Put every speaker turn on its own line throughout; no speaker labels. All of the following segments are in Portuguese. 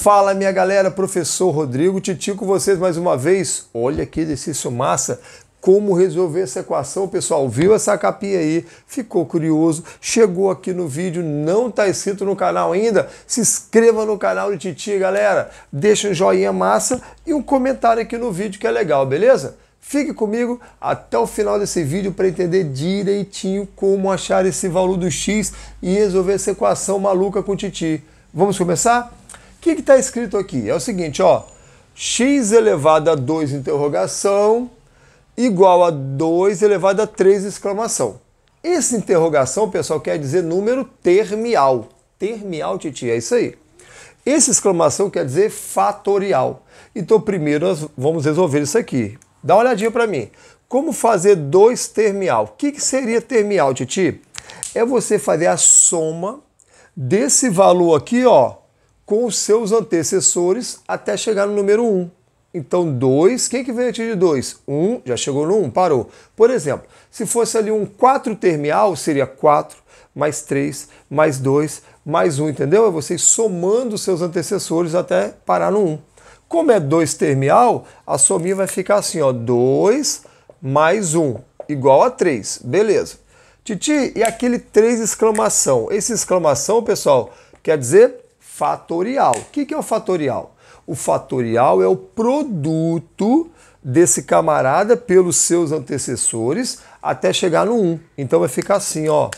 Fala minha galera, professor Rodrigo Titi com vocês mais uma vez. Olha que exercício massa! Como resolver essa equação, pessoal? Viu essa capinha aí? Ficou curioso? Chegou aqui no vídeo, não está inscrito no canal ainda? Se inscreva no canal de Titi, galera. Deixa um joinha massa e um comentário aqui no vídeo que é legal, beleza? Fique comigo até o final desse vídeo para entender direitinho como achar esse valor do x e resolver essa equação maluca com o Titi. Vamos começar? O que está escrito aqui? É o seguinte, ó, x elevado a 2 interrogação igual a 2 elevado a 3 exclamação. Essa interrogação, pessoal, quer dizer número termial. Termial, Titi, é isso aí. Essa exclamação quer dizer fatorial. Então, primeiro nós vamos resolver isso aqui. Dá uma olhadinha para mim. Como fazer 2 termial? O que, que seria termial, Titi? É você fazer a soma desse valor aqui, ó, com os seus antecessores até chegar no número 1. Então, 2, quem que vem antes de 2? 1, um, já chegou no 1, um, parou. Por exemplo, se fosse ali um 4 terminal, seria 4 mais 3, mais 2, mais 1, um, entendeu? É vocês somando os seus antecessores até parar no 1. Um. Como é 2 terminal, a sominha vai ficar assim, ó, 2 mais 1, um, igual a 3, beleza. Titi, e aquele 3 exclamação? Esse exclamação, pessoal, quer dizer fatorial. O que, que é o fatorial? O fatorial é o produto desse camarada pelos seus antecessores até chegar no 1. Então vai ficar assim, ó.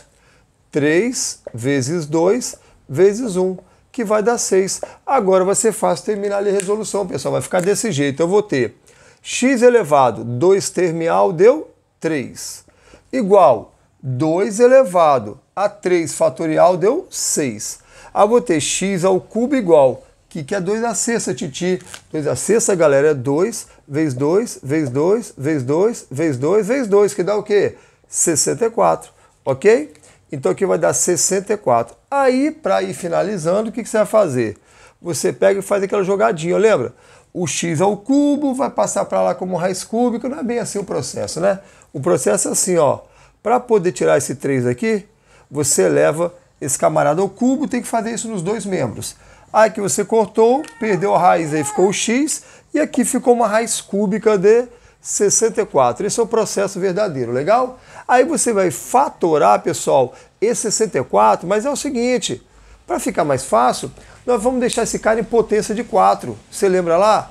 3 vezes 2 vezes 1, que vai dar 6. Agora vai ser fácil terminar a resolução, pessoal. Vai ficar desse jeito. Eu vou ter x elevado 2 termial deu 3. Igual 2 elevado a 3 fatorial deu 6. Ah, vou ter x ao cubo igual. Que, que é 2 a sexta, Titi. 2 a sexta, galera, é 2 vezes 2, vezes 2, vezes 2, vezes 2, vezes 2, que dá o quê? 64, ok? Então aqui vai dar 64. Aí, para ir finalizando, o que, que você vai fazer? Você pega e faz aquela jogadinha, lembra? o x ao cubo vai passar para lá como raiz cúbica, não é bem assim o processo, né? O processo é assim, ó. Para poder tirar esse 3 aqui, você leva esse camarada ao cubo tem que fazer isso nos dois membros. Aqui você cortou, perdeu a raiz, aí ficou o x, e aqui ficou uma raiz cúbica de 64. Esse é o processo verdadeiro, legal? Aí você vai fatorar, pessoal, esse 64, mas é o seguinte, para ficar mais fácil, nós vamos deixar esse cara em potência de 4. Você lembra lá?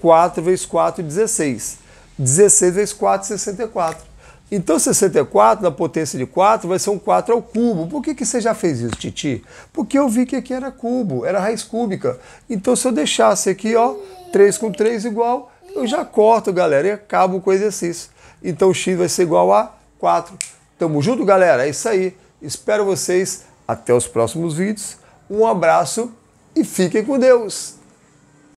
4 vezes 4, 16. 16 vezes 4, 64. Então 64 na potência de 4 vai ser um 4 ao cubo. Por que, que você já fez isso, Titi? Porque eu vi que aqui era cubo, era raiz cúbica. Então se eu deixasse aqui, ó, 3 com 3 igual, eu já corto, galera, e acabo com o exercício. Então x vai ser igual a 4. Tamo junto, galera? É isso aí. Espero vocês até os próximos vídeos. Um abraço e fiquem com Deus!